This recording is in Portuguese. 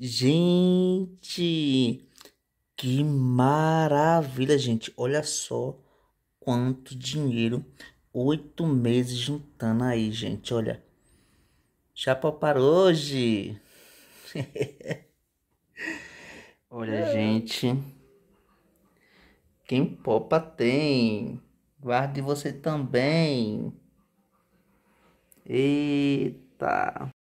Gente, que maravilha, gente. Olha só quanto dinheiro. Oito meses juntando aí, gente. Olha. já para hoje. Olha, é. gente. Quem popa tem. Guarde você também. Eita.